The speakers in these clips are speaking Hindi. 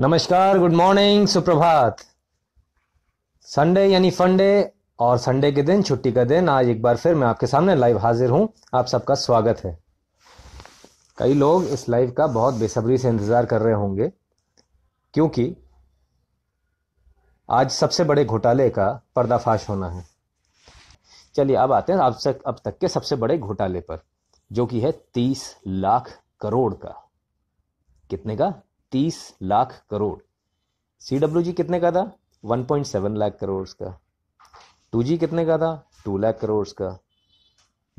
नमस्कार गुड मॉर्निंग सुप्रभात संडे यानी फंडे और संडे के दिन छुट्टी का दिन आज एक बार फिर मैं आपके सामने लाइव हाजिर हूं आप सबका स्वागत है कई लोग इस लाइव का बहुत बेसब्री से इंतज़ार कर रहे होंगे क्योंकि आज सबसे बड़े घोटाले का पर्दाफाश होना है चलिए अब आते हैं अब तक अब तक के सबसे बड़े घोटाले पर जो कि है तीस लाख करोड़ का कितने का तीस lakh crore C W G कितने का था one point seven lakh crore का टू जी कितने का था टू लाख करोड़ का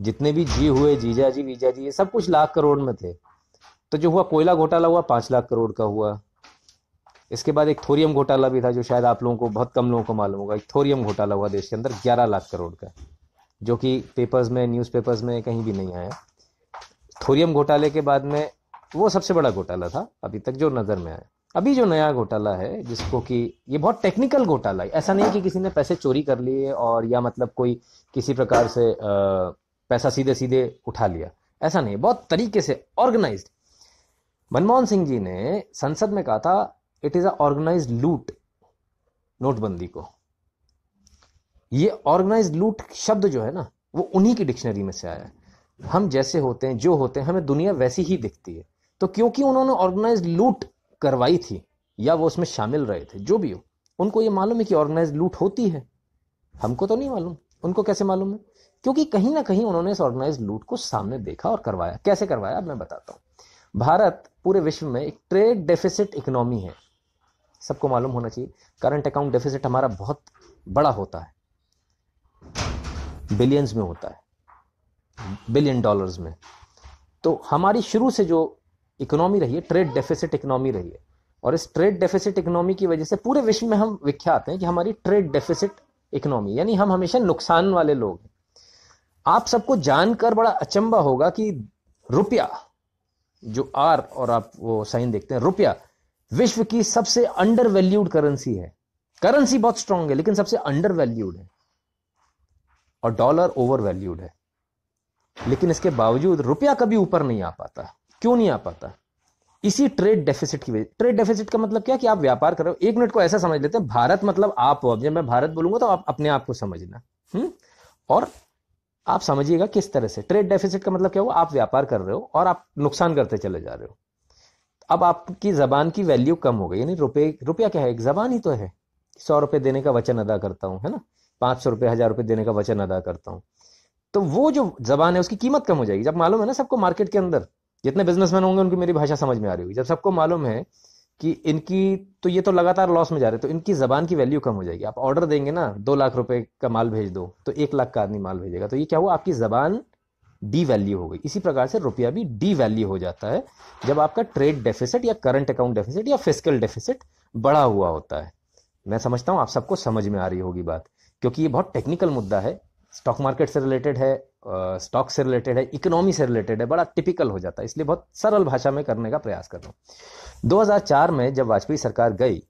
जितने भी जी हुए जीजा जी वीजा जी ये सब कुछ लाख करोड़ में थे तो जो हुआ कोयला घोटाला हुआ पांच लाख करोड़ का हुआ इसके बाद एक थोरियम घोटाला भी था जो शायद आप लोगों को बहुत कम लोगों को मालूम होगा एक थोरियम घोटाला हुआ देश के अंदर ग्यारह लाख करोड़ का जो कि पेपर्स में न्यूज़पेपर्स में कहीं भी नहीं आया थोरियम घोटाले के बाद में तो वो सबसे बड़ा घोटाला था अभी तक जो नज़र में आया अभी जो नया घोटाला है जिसको कि ये बहुत टेक्निकल घोटाला है ऐसा नहीं कि किसी ने पैसे चोरी कर लिए और या मतलब कोई किसी प्रकार से पैसा सीधे सीधे उठा लिया ऐसा नहीं बहुत तरीके से ऑर्गेनाइज मनमोहन सिंह जी ने संसद में कहा था इट इज़ अ ऑर्गेनाइज लूट नोटबंदी को ये ऑर्गेनाइज लूट शब्द जो है ना वो उन्हीं की डिक्शनरी में से आया है हम जैसे होते हैं जो होते हैं हमें दुनिया वैसी ही दिखती है तो क्योंकि उन्होंने ऑर्गेनाइज लूट करवाई थी या वो उसमें शामिल रहे थे जो भी हो उनको ये मालूम है कि ऑर्गेनाइज लूट होती है हमको तो नहीं मालूम उनको कैसे मालूम है क्योंकि कहीं ना कहीं उन्होंने इस ऑर्गेनाइज लूट को सामने देखा और करवाया कैसे करवाया अब मैं बताता हूँ भारत पूरे विश्व में एक ट्रेड डेफिसिट इकोनॉमी है सबको मालूम होना चाहिए करंट अकाउंट डेफिसिट हमारा बहुत बड़ा होता है बिलियंस में होता है बिलियन डॉलर्स में तो हमारी शुरू से जो इकोनॉमी रही है ट्रेड डेफिसिट इकोनॉमी रही है और इस ट्रेड डेफिसिट इकोनॉमी की वजह से पूरे विश्व में हम विख्यात हैं कि हमारी ट्रेड डेफिसिट इकोनॉमी यानी हम हमेशा नुकसान वाले लोग हैं आप सबको जानकर बड़ा अचंबा होगा कि रुपया जो आर और आप वो साइन देखते हैं रुपया विश्व की सबसे अंडर वैल्यूड करेंसी है करेंसी बहुत स्ट्रांग है लेकिन सबसे अंडर वैल्यूड है और डॉलर ओवर वैल्यूड है लेकिन इसके बावजूद रुपया कभी ऊपर नहीं आ पाता क्यों नहीं आ पाता इसी ट्रेड डेफिसिट की वजह ट्रेड डेफिसिट का मतलब क्या कि आप व्यापार कर रहे हो एक मिनट को ऐसा समझ लेते हैं भारत मतलब आप हो अब जब मैं भारत बोलूंगा तो आप अपने आप को समझना हम्म? और आप समझिएगा किस तरह से ट्रेड डेफिसिट का मतलब क्या हुआ आप व्यापार कर रहे हो और आप नुकसान करते चले जा रहे हो अब आपकी जबान की वैल्यू कम हो गई यानी रुपये रुपया क्या है एक जबान ही तो है सौ रुपये देने का वचन अदा करता हूँ है ना पाँच सौ रुपये हज़ार रुपये देने का वचन अदा करता हूँ तो वो जो जबान है उसकी कीमत कम हो जाएगी जब मालूम है ना सबको मार्केट के अंदर जितने बिजनेसमैन होंगे उनकी मेरी भाषा समझ में आ रही होगी जब सबको मालूम है कि इनकी तो ये तो लगातार लॉस में जा रहे तो इनकी जबान की वैल्यू कम हो जाएगी आप ऑर्डर देंगे ना दो लाख रुपए का माल भेज दो तो एक लाख का आदमी माल भेजेगा तो ये क्या हुआ आपकी जबान डी वैल्यू हो गई इसी प्रकार से रुपया भी डी वैल्यू हो जाता है जब आपका ट्रेड डेफिसिट या करंट अकाउंट डेफिसिट या फिजिकल डेफिसिट बढ़ा हुआ होता है मैं समझता हूँ आप सबको समझ में आ रही होगी बात क्योंकि ये बहुत टेक्निकल मुद्दा है स्टॉक मार्केट से रिलेटेड है स्टॉक से रिलेटेड है इकोनॉमी से रिलेटेड है बड़ा टिपिकल हो जाता है इसलिए बहुत सरल भाषा में करने का प्रयास कर रहा हूँ दो में जब वाजपेयी सरकार गई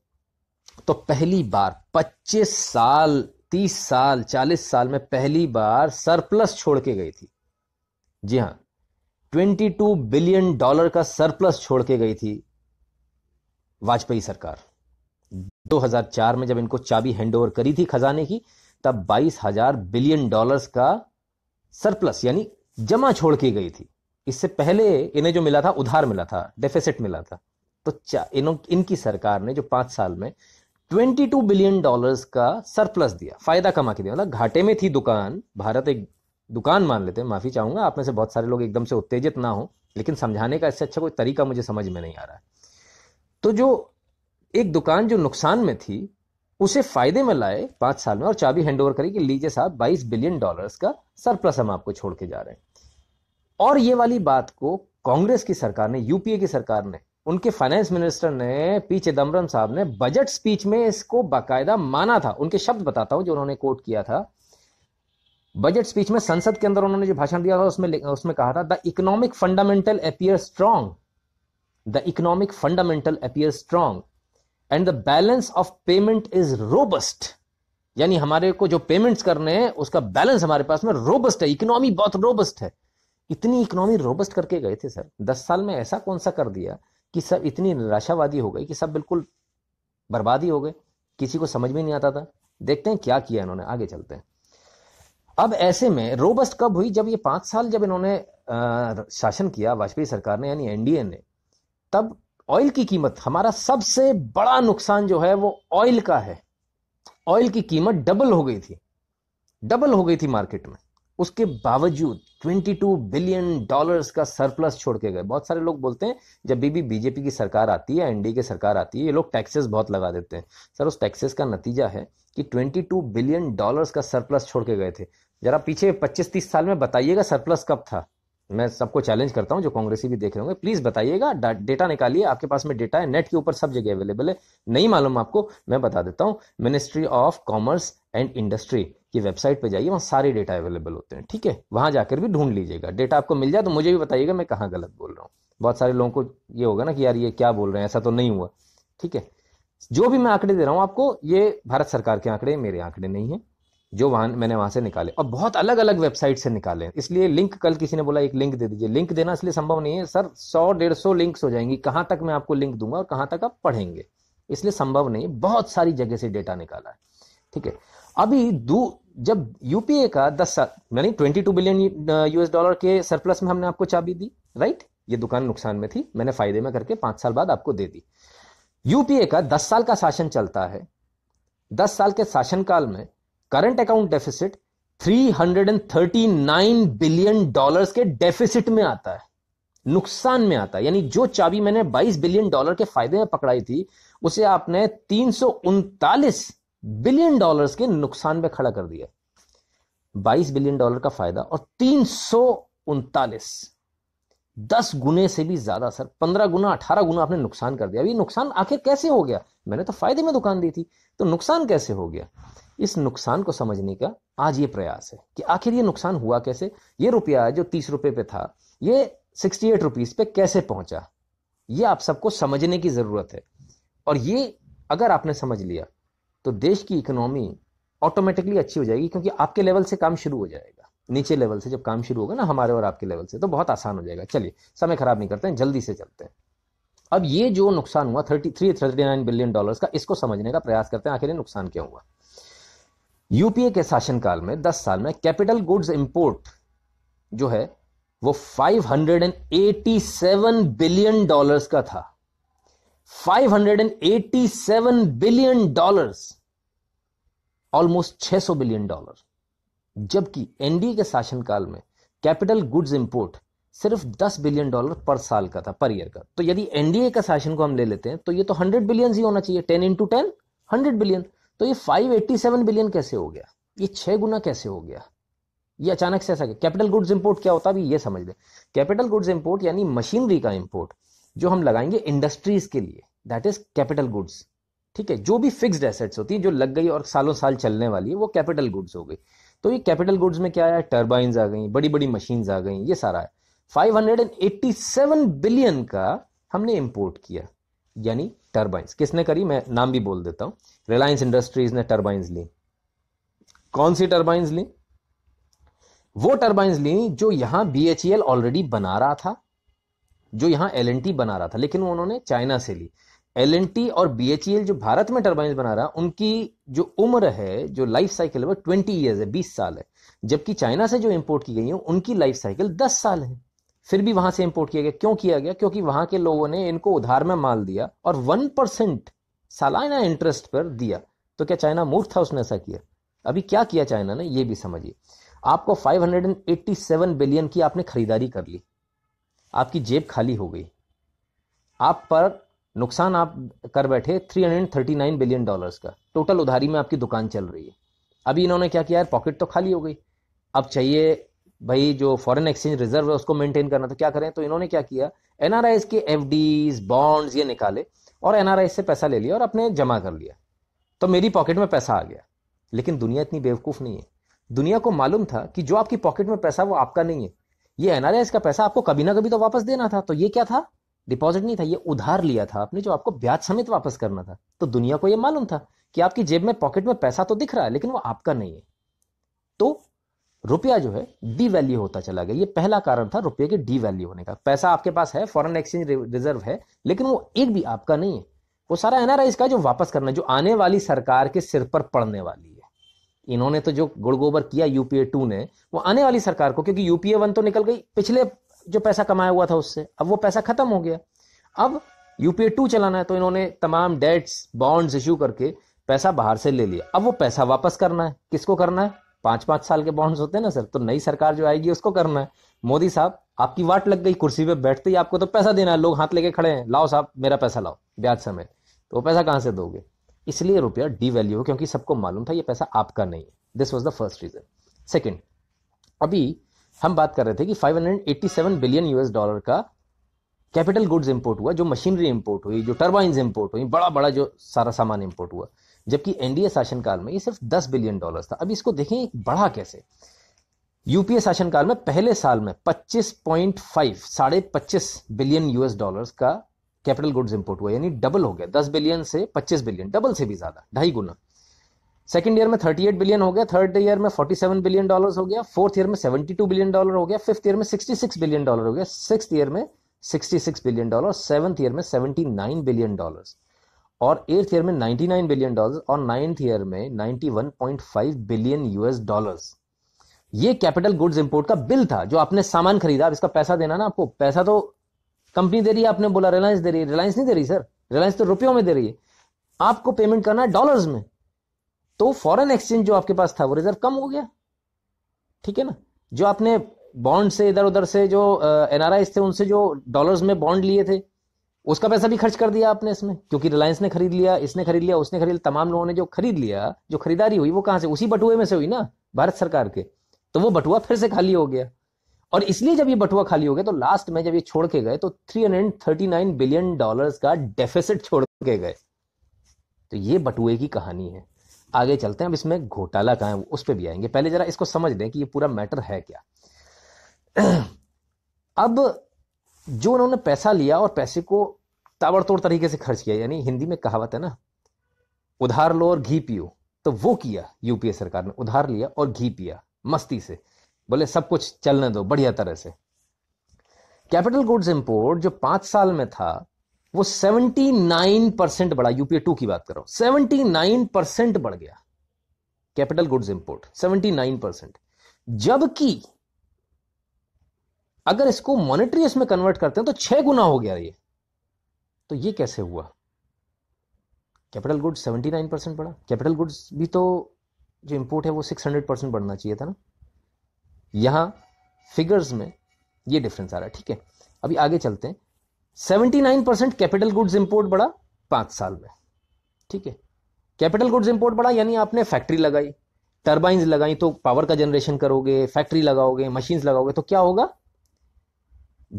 तो पहली बार 25 साल 30 साल 40 साल में पहली बार सरप्लस छोड़ के गई थी जी हाँ 22 बिलियन डॉलर का सरप्लस छोड़ के गई थी वाजपेयी सरकार 2004 में जब इनको चाबी हैंडओवर करी थी खजाने की तब बाईस हजार बिलियन डॉलर्स का सरप्लस यानी जमा छोड़ के गई थी इससे पहले इन्हें जो मिला था उधार मिला था डेफिसिट मिला था तो इन, इनकी सरकार ने जो पांच साल में 22 बिलियन डॉलर्स का सरप्लस दिया फायदा कमा के दिया मतलब घाटे में थी दुकान भारत एक दुकान मान लेते हैं माफी चाहूंगा आप में से बहुत सारे लोग एकदम से उत्तेजित ना हो लेकिन समझाने का इससे अच्छा कोई तरीका मुझे समझ में नहीं आ रहा है तो जो एक दुकान जो नुकसान में थी उसे फायदे में लाए पांच साल में और चाबी हैंड ओवर करी कि लीजिए साहब 22 बिलियन डॉलर्स का सरप्लस हम आपको छोड़ के जा रहे हैं और ये वाली बात को कांग्रेस की सरकार ने यूपीए की सरकार ने उनके फाइनेंस मिनिस्टर ने पी चिदम्बरम साहब ने बजट स्पीच में इसको बाकायदा माना था उनके शब्द बताता हूं जो उन्होंने कोट किया था बजट स्पीच में संसद के अंदर उन्होंने जो भाषण दिया था उसमें उसमें कहा था the economic fundamental appear strong the economic fundamental appear strong and the balance of payment is robust यानी हमारे को जो पेमेंट्स करने हैं उसका बैलेंस हमारे पास में रोबस्ट है इकोनॉमी बहुत रोबस्ट है इतनी इकोनॉमी रोबस्ट करके गए थे सर दस साल में ऐसा कौन सा कर दिया कि सब इतनी निराशावादी हो गई कि सब बिल्कुल बर्बादी हो गए किसी को समझ में नहीं आता था देखते हैं क्या किया इन्होंने आगे चलते हैं अब ऐसे में रोबस्ट कब हुई जब ये पांच साल जब इन्होंने शासन किया वाजपेयी सरकार ने यानी एनडीए ने तब ऑयल की कीमत हमारा सबसे बड़ा नुकसान जो है वो ऑयल का है ऑयल की कीमत डबल हो गई थी डबल हो गई थी मार्केट में उसके बावजूद 22 बिलियन डॉलर्स का सरप्लस छोड़ के गए बहुत सारे लोग बोलते हैं जब भी भी बीजेपी की सरकार आती है एनडीए की सरकार आती है ये लोग टैक्सेस बहुत लगा देते हैं सर उस टैक्सेस का नतीजा है कि 22 बिलियन डॉलर्स का सरप्लस छोड़ के गए थे जरा पीछे 25-30 साल में बताइएगा सरप्लस कब था मैं सबको चैलेंज करता हूँ जो कांग्रेसी भी देख रहे होंगे प्लीज बताइएगा डेटा निकालिए आपके पास में डेटा है नेट के ऊपर सब जगह अवेलेबल है नहीं मालूम आपको मैं बता देता हूँ ministry of commerce and industry की वेबसाइट पर जाइए वहाँ सारे डेटा अवेलेबल होते हैं ठीक है वहां जाकर भी ढूंढ लीजिएगा डेटा आपको मिल जाए तो मुझे भी बताइएगा मैं कहाँ गलत बोल रहा हूँ बहुत सारे लोगों को ये होगा ना कि यार ये क्या बोल रहे हैं ऐसा तो नहीं हुआ ठीक है जो भी मैं आंकड़े दे रहा हूँ आपको ये भारत सरकार के आंकड़े मेरे आंकड़े नहीं है जो वहां मैंने वहां से निकाले और बहुत अलग अलग वेबसाइट से निकाले इसलिए लिंक कल किसी ने बोला एक लिंक दे दीजिए लिंक देना इसलिए संभव नहीं है सर सौ डेढ़ सौ लिंक्स हो जाएंगी कहां तक मैं आपको लिंक दूंगा और कहां तक आप पढ़ेंगे इसलिए संभव नहीं है बहुत सारी जगह से डेटा निकाला है ठीक है अभी दू जब यूपीए का दस साल यानी twenty two billion US dollar के सरप्लस में हमने आपको चाबी दी राइट ये दुकान नुकसान में थी मैंने फायदे में करके पांच साल बाद आपको दे दी यूपीए का दस साल का शासन चलता है दस साल के शासनकाल में current account deficit 339 billion dollars के डेफिसिट में आता है नुकसान में आता है यानी जो चाबी मैंने 22 बिलियन डॉलर के फायदे में पकड़ाई थी उसे आपने तीन बिलियन डॉलर्स के नुकसान में खड़ा कर दिया 22 बिलियन डॉलर का फायदा और तीन दस गुने से भी ज्यादा सर पंद्रह गुना अठारह गुना आपने नुकसान कर दिया अभी ये नुकसान आखिर कैसे हो गया मैंने तो फायदे में दुकान दी थी तो नुकसान कैसे हो गया इस नुकसान को समझने का आज ये प्रयास है कि आखिर ये नुकसान हुआ कैसे ये रुपया जो तीस रुपये पे था ये सिक्सटी एट रुपीज पे कैसे पहुंचा ये आप सबको समझने की जरूरत है और ये अगर आपने समझ लिया तो देश की इकोनॉमी ऑटोमेटिकली अच्छी हो जाएगी क्योंकि आपके लेवल से काम शुरू हो जाएगा नीचे लेवल से जब काम शुरू होगा ना हमारे और आपके लेवल से तो बहुत आसान हो जाएगा चलिए समय खराब नहीं करते हैं जल्दी से चलते हैं अब ये जो नुकसान हुआ thirty three thirty nine billion dollars का इसको समझने का प्रयास करते हैं आखिर नुकसान क्या हुआ यूपीए के शासनकाल में दस साल में कैपिटल गुड्स इंपोर्ट जो है वो 587 बिलियन डॉलर्स का था 587 billion dollars almost 600 billion dollar जबकि एनडीए के शासनकाल में कैपिटल गुड्स इंपोर्ट सिर्फ 10 बिलियन डॉलर पर साल का था पर ईयर का तो यदि एनडीए का शासन को हम ले लेते हैं तो ये तो 100 बिलियन ही होना चाहिए 10 इंटू टेन हंड्रेड बिलियन तो ये 587 बिलियन कैसे हो गया ये छह गुना कैसे हो गया ये अचानक से ऐसा कैपिटल गुड्स इंपोर्ट क्या होता है अभी ये समझ लें कैपिटल गुड्स इंपोर्ट यानी मशीनरी का इंपोर्ट जो हम लगाएंगे इंडस्ट्रीज के लिए दैट इज कैपिटल गुड्स ठीक है जो भी फिक्स्ड एसेट्स होती है जो लग गई और सालों साल चलने वाली है वो कैपिटल गुड्स हो गई तो ये कैपिटल गुड्स में क्या आया टर्बाइंस आ गई बड़ी बड़ी मशीन आ गई ये सारा है 587 बिलियन का हमने इंपोर्ट किया यानी टर्बाइंस किसने करी मैं नाम भी बोल देता हूं रिलायंस इंडस्ट्रीज ने टर्बाइंस ली कौन सी टर्बाइंस ली वो टर्बाइंस ली जो यहां बीएचईएल ऑलरेडी बना रहा था जो यहां एलएनटी बना रहा था लेकिन वो उन्होंने चाइना से ली एल और बी जो भारत में टर्बाइन बना रहा है उनकी जो उम्र है जो लाइफ साइकिल है वो ट्वेंटी ईयर्स है बीस साल है जबकि चाइना से जो इम्पोर्ट की गई है उनकी लाइफ साइकिल दस साल है फिर भी वहां से इम्पोर्ट किया गया क्यों किया गया क्योंकि वहां के लोगों ने इनको उधार में माल दिया और वन परसेंट सालाना इंटरेस्ट पर दिया तो क्या चाइना मूर्ख था उसने ऐसा किया अभी क्या किया चाइना ने ये भी समझिए आपको 587 बिलियन की आपने खरीदारी कर ली आपकी जेब खाली हो गई आप पर नुकसान आप कर बैठे 339 बिलियन डॉलर्स का टोटल उधारी में आपकी दुकान चल रही है अभी इन्होंने क्या किया यार पॉकेट तो खाली हो गई अब चाहिए भाई जो फॉरेन एक्सचेंज रिजर्व है उसको मेंटेन करना तो क्या करें तो इन्होंने क्या किया एन के एफ बॉन्ड्स ये निकाले और एनआरआई से पैसा ले लिया और अपने जमा कर लिया तो मेरी पॉकेट में पैसा आ गया लेकिन दुनिया इतनी बेवकूफ़ नहीं है दुनिया को मालूम था कि जो आपकी पॉकेट में पैसा वो आपका नहीं है ये एनआरआई का पैसा आपको कभी ना कभी तो वापस देना था तो ये क्या था डिपॉजिट नहीं था ये उधार लिया था आपने जो आपको ब्याज समेत वापस करना था तो दुनिया को ये मालूम था कि आपकी जेब में पॉकेट में पैसा तो दिख रहा है लेकिन वो आपका नहीं है तो रुपया जो है डी वैल्यू होता चला गया ये पहला कारण था रुपये के डी वैल्यू होने का पैसा आपके पास है फॉरेन एक्सचेंज रिजर्व है लेकिन वो एक भी आपका नहीं है वो सारा एनआरआई का जो वापस करना जो आने वाली सरकार के सिर पर पड़ने वाली है इन्होंने तो जो गुड़गोबर किया यूपीए टू ने वो आने वाली सरकार को क्योंकि यूपीए वन तो निकल गई पिछले जो पैसा कमाया हुआ था उससे अब वो पैसा खत्म हो गया अब यूपीए टू चलाना है तो इन्होंने तमाम डेट्स बॉन्ड्स इश्यू करके पैसा बाहर से ले लिया अब वो पैसा वापस करना है किसको करना है पांच पांच साल के बॉन्ड्स होते हैं ना सर तो नई सरकार जो आएगी उसको करना है मोदी साहब आपकी वाट लग गई कुर्सी पे बैठते ही आपको तो पैसा देना है लोग हाथ लेके खड़े हैं लाओ साहब मेरा पैसा लाओ ब्याज समेत तो पैसा कहां से दोगे इसलिए रुपया डी हो क्योंकि सबको मालूम था ये पैसा आपका नहीं है this was the first reason second अभी हम बात कर रहे थे कि 587 बिलियन यूएस डॉलर का कैपिटल गुड्स इंपोर्ट हुआ जो मशीनरी इंपोर्ट हुई जो टर्बाइन इंपोर्ट हुई बड़ा बड़ा जो सारा सामान इंपोर्ट हुआ जबकि एनडीए शासनकाल में ये सिर्फ 10 बिलियन डॉलर था अब इसको देखें एक बढ़ा कैसे यूपीए शासनकाल में पहले साल में 25.5 साढ़े पच्चीस बिलियन यूएस डॉलर का कैपिटल गुड्स इंपोर्ट हुआ यानी डबल हो गया 10 बिलियन से 25 बिलियन डबल से भी ज्यादा ढाई गुना सेकेंड ईयर में थर्टी एट बिलियन हो गया थर्ड ईयर में फोर्टी सेवन बिलियन डॉलर हो गया फोर्थ ईयर में सेवेंटी टू बिलियन डॉलर हो गया फिफ्थ ईयर में सिक्सटी सिक्स बिलियन डॉलर हो गया सिक्स ईयर में sixty six billion dollar seventh year में सेवेंटी नाइन बिलियन डॉलर और एट्थ ईयर में नाइन बिलियन डॉलर और नाइन्थ ईयर में one point five billion US dollar ये कैपिटल गुड्स इंपोर्ट का बिल था जो आपने सामान खरीदा इसका पैसा देना ना आपको पैसा तो कंपनी दे रही है आपने बोला रिलायंस दे रही है रिलायंस नहीं दे रही सर रिलायंस तो रुपयों में दे रही है आपको पेमेंट करना है डॉलर्स में तो फॉरेन एक्सचेंज जो आपके पास था वो रिजर्व कम हो गया ठीक है ना जो आपने बॉन्ड से इधर उधर से जो एनआरआई थे उनसे जो डॉलर्स में बॉन्ड लिए थे उसका पैसा भी खर्च कर दिया आपने इसमें क्योंकि रिलायंस ने खरीद लिया इसने खरीद लिया उसने खरीद लिया तमाम लोगों ने जो खरीद लिया जो खरीदारी हुई वो कहां से उसी बटुए में से हुई ना भारत सरकार के तो वो बटुआ फिर से खाली हो गया और इसलिए जब ये बटुआ खाली हो गया तो लास्ट में जब ये छोड़ के गए तो 339 बिलियन डॉलर्स का डेफिसिट छोड़ के गए तो ये बटुए की कहानी है आगे चलते हैं अब इसमें घोटाला कहाँ है उस पर भी आएंगे पहले जरा इसको समझ लें कि ये पूरा मैटर है क्या अब जो उन्होंने पैसा लिया और पैसे को ताबड़तोड़ तरीके से खर्च किया यानी हिंदी में कहावत है ना उधार लो और घी पियो तो वो किया यूपीए सरकार ने उधार लिया और घी पिया मस्ती से बोले सब कुछ चलने दो बढ़िया तरह से कैपिटल गुड्स इंपोर्ट जो पांच साल में था वो 79 परसेंट बढ़ा यूपीए टू की बात कर रहा हूं सेवेंटी नाइन परसेंट बढ़ गया कैपिटल गुड्स इंपोर्ट 79 परसेंट जबकि अगर इसको मॉनेटरी इसमें कन्वर्ट करते हैं तो छह गुना हो गया ये तो ये कैसे हुआ capital goods seventy nine percent बढ़ा कैपिटल गुड्स भी तो जो इंपोर्ट है वो सिक्स हंड्रेड परसेंट बढ़ना चाहिए था ना यहां फिगर्स में ये डिफरेंस आ रहा है ठीक है अभी आगे चलते हैं 79 परसेंट कैपिटल गुड्स इंपोर्ट बढ़ा पांच साल में ठीक है कैपिटल गुड्स इंपोर्ट बढ़ा यानी आपने फैक्ट्री लगाई टर्बाइंस लगाई तो पावर का जनरेशन करोगे फैक्ट्री लगाओगे मशीन्स लगाओगे तो क्या होगा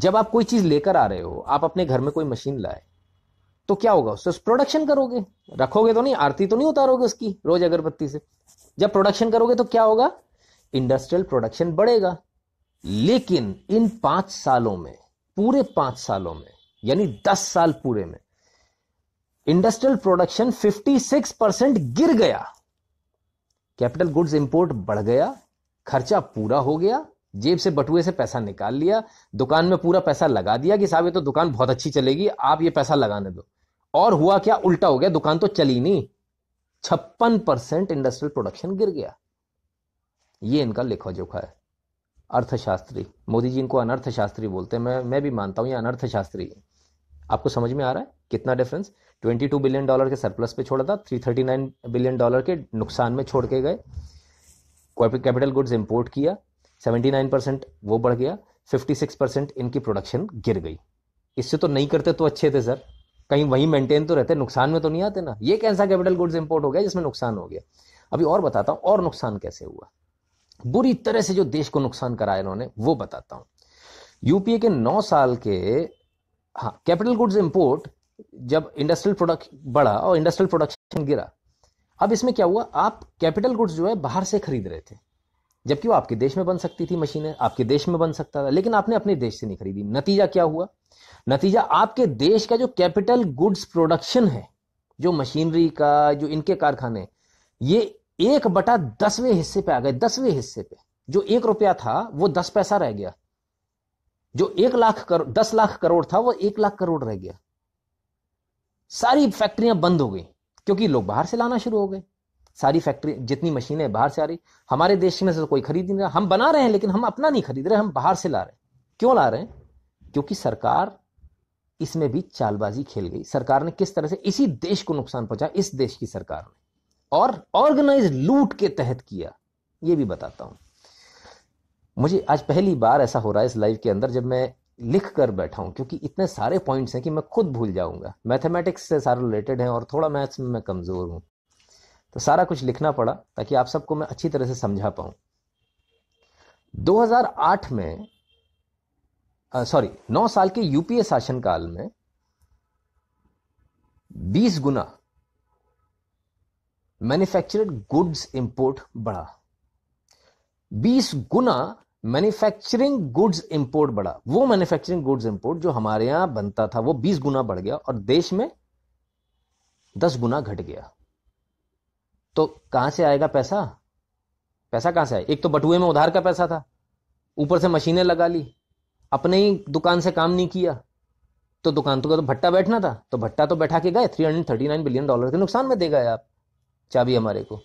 जब आप कोई चीज़ लेकर आ रहे हो आप अपने घर में कोई मशीन लाए तो क्या होगा उससे प्रोडक्शन करोगे रखोगे तो नहीं आरती तो नहीं उतारोगे उसकी रोज अगरबत्ती से जब प्रोडक्शन करोगे तो क्या होगा इंडस्ट्रियल प्रोडक्शन बढ़ेगा लेकिन इन पांच सालों में पूरे पांच सालों में यानी 10 साल पूरे में इंडस्ट्रियल प्रोडक्शन 56 परसेंट गिर गया कैपिटल गुड्स इंपोर्ट बढ़ गया खर्चा पूरा हो गया जेब से बटुए से पैसा निकाल लिया दुकान में पूरा पैसा लगा दिया कि साहब ये तो दुकान बहुत अच्छी चलेगी आप ये पैसा लगाने दो और हुआ क्या उल्टा हो गया दुकान तो चली नहीं छप्पन परसेंट इंडस्ट्रियल प्रोडक्शन गिर गया ये इनका लिखा जोखा है अर्थशास्त्री मोदी जी इनको अनर्थशास्त्री बोलते हैं मैं मैं भी मानता हूं ये अनर्थशास्त्री है आपको समझ में आ रहा है कितना डिफरेंस 22 बिलियन डॉलर के सरप्लस पे छोड़ा था 339 बिलियन डॉलर के नुकसान में छोड़ के गए कैपिटल गुड्स इंपोर्ट किया 79 परसेंट वो बढ़ गया 56 परसेंट इनकी प्रोडक्शन गिर गई इससे तो नहीं करते तो अच्छे थे सर कहीं वहीं मेंटेन तो रहते नुकसान में तो नहीं आते ना ये कैसा कैपिटल गुड्स इंपोर्ट हो गया जिसमें नुकसान हो गया अभी और बताता हूँ और नुकसान कैसे हुआ बुरी तरह से जो देश को नुकसान कराया इन्होंने वो बताता हूँ यूपीए के नौ साल के हाँ कैपिटल गुड्स इंपोर्ट जब इंडस्ट्रियल प्रोडक्ट बढ़ा और इंडस्ट्रियल प्रोडक्शन गिरा अब इसमें क्या हुआ आप कैपिटल गुड्स जो है बाहर से खरीद रहे थे जबकि वो आपके देश में बन सकती थी मशीनें आपके देश में बन सकता था लेकिन आपने अपने देश से नहीं खरीदी नतीजा क्या हुआ नतीजा आपके देश का जो कैपिटल गुड्स प्रोडक्शन है जो मशीनरी का जो इनके कारखाने ये एक बटा दसवें हिस्से पे आ गए दसवें हिस्से पे जो एक रुपया था वो दस पैसा रह गया जो एक लाख करोड़ दस लाख करोड़ था वो एक लाख करोड़ रह गया सारी फैक्ट्रियां बंद हो गई क्योंकि लोग बाहर से लाना शुरू हो गए सारी फैक्ट्री जितनी मशीनें बाहर से आ रही हमारे देश में से तो कोई खरीद नहीं रहा हम बना रहे हैं लेकिन हम अपना नहीं खरीद रहे हम बाहर से ला रहे हैं क्यों ला रहे हैं क्योंकि सरकार इसमें भी चालबाजी खेल गई सरकार ने किस तरह से इसी देश को नुकसान पहुंचा इस देश की सरकार ने और ऑर्गेनाइज लूट के तहत किया ये भी बताता हूं मुझे आज पहली बार ऐसा हो रहा है इस लाइफ के अंदर जब मैं लिख कर बैठा हूँ क्योंकि इतने सारे पॉइंट्स हैं कि मैं खुद भूल जाऊंगा मैथमेटिक्स से सारे रिलेटेड हैं और थोड़ा मैथ्स में मैं कमज़ोर हूँ तो सारा कुछ लिखना पड़ा ताकि आप सबको मैं अच्छी तरह से समझा पाऊँ 2008 में सॉरी नौ साल के यूपीए शासनकाल में 20 गुना मैन्युफैक्चर्ड गुड्स इंपोर्ट बढ़ा 20 गुना मैन्युफैक्चरिंग गुड्स इंपोर्ट बढ़ा वो मैन्युफैक्चरिंग गुड्स इंपोर्ट जो हमारे यहां बनता था वो 20 गुना बढ़ गया और देश में 10 गुना घट गया तो कहां से आएगा पैसा पैसा कहां से आया एक तो बटुए में उधार का पैसा था ऊपर से मशीनें लगा ली अपने ही दुकान से काम नहीं किया तो दुकान तो का तो भट्टा बैठना था तो भट्टा तो बैठा के गए 339 बिलियन डॉलर के नुकसान में दे गए आप चाबी हमारे को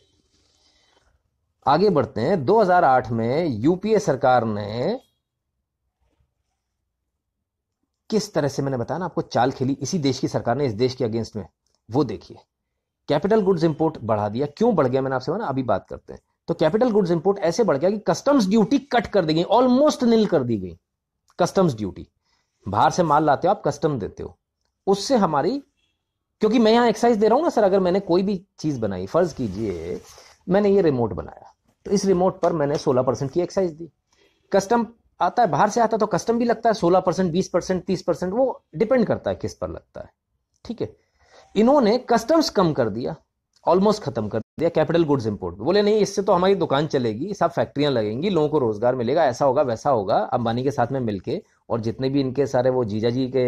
आगे बढ़ते हैं 2008 में यूपीए सरकार ने किस तरह से मैंने बताया ना आपको चाल खेली इसी देश की सरकार ने इस देश के अगेंस्ट में वो देखिए कैपिटल गुड्स इंपोर्ट बढ़ा दिया क्यों बढ़ गया मैंने आपसे ना अभी बात करते हैं तो कैपिटल गुड्स इंपोर्ट ऐसे बढ़ गया कि कस्टम्स ड्यूटी कट कर दी गई ऑलमोस्ट नील कर दी गई कस्टम्स ड्यूटी बाहर से माल लाते हो आप कस्टम देते हो उससे हमारी क्योंकि मैं यहां एक्सरसाइज दे रहा हूं ना सर अगर मैंने कोई भी चीज बनाई फर्ज कीजिए मैंने ये रिमोट बनाया तो इस रिमोट पर मैंने 16 परसेंट की एक्साइज दी कस्टम आता है बाहर से आता है तो कस्टम भी लगता है 16 परसेंट बीस परसेंट तीस परसेंट वो डिपेंड करता है किस पर लगता है ठीक है इन्होंने कस्टम्स कम कर दिया ऑलमोस्ट खत्म कर दिया कैपिटल गुड्स इंपोर्ट बोले नहीं इससे तो हमारी दुकान चलेगी सब फैक्ट्रियां लगेंगी लोगों को रोजगार मिलेगा ऐसा होगा वैसा होगा अंबानी के साथ में मिलके और जितने भी इनके सारे वो जीजा जी के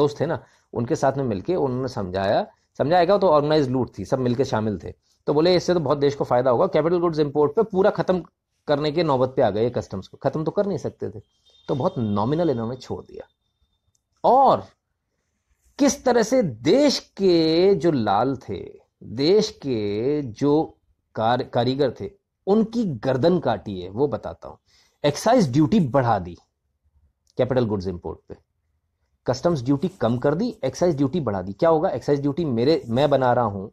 दोस्त थे ना उनके साथ में मिलके उन्होंने समझाया समझाएगा तो ऑर्गेनाइज लूट थी सब मिलके शामिल थे तो बोले इससे तो बहुत देश को फायदा होगा कैपिटल गुड्स इम्पोर्ट पे पूरा खत्म करने के नौबत पे आ गए कस्टम्स को खत्म तो कर नहीं सकते थे तो बहुत नॉमिनल इन्होंने छोड़ दिया और किस तरह से देश के जो लाल थे देश के जो कार, कारीगर थे उनकी गर्दन काटी है वो बताता हूं एक्साइज ड्यूटी बढ़ा दी कैपिटल गुड्स इंपोर्ट पे कस्टम्स ड्यूटी कम कर दी एक्साइज ड्यूटी बढ़ा दी क्या होगा एक्साइज ड्यूटी मेरे मैं बना रहा हूं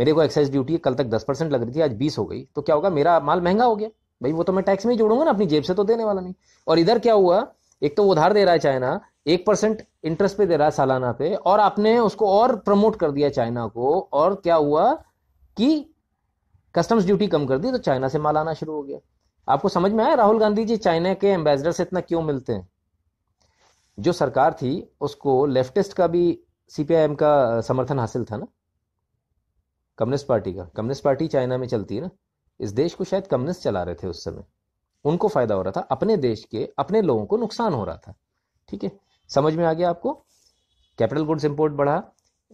मेरे को एक्साइज ड्यूटी कल तक दस परसेंट लग रही थी आज बीस हो गई तो क्या होगा मेरा माल महंगा हो गया भाई वो तो मैं टैक्स में ही जोड़ूंगा ना अपनी जेब से तो देने वाला नहीं और इधर क्या हुआ एक तो उधार दे रहा है चाइना एक परसेंट इंटरेस्ट पे दे रहा है सालाना पे और आपने उसको और प्रमोट कर दिया चाइना को और क्या हुआ कि कस्टम्स ड्यूटी कम कर दी तो चाइना से माल आना शुरू हो गया आपको समझ में आया राहुल गांधी जी चाइना के एम्बेसडर से इतना क्यों मिलते हैं जो सरकार थी उसको लेफ्टिस्ट का भी सीपीआईएम का समर्थन हासिल था ना कम्युनिस्ट पार्टी का कम्युनिस्ट पार्टी चाइना में चलती है ना इस देश को शायद कम्युनिस्ट चला रहे थे उस समय उनको फायदा हो रहा था अपने देश के अपने लोगों को नुकसान हो रहा था ठीक है समझ में आ गया आपको कैपिटल गुड्स इंपोर्ट बढ़ा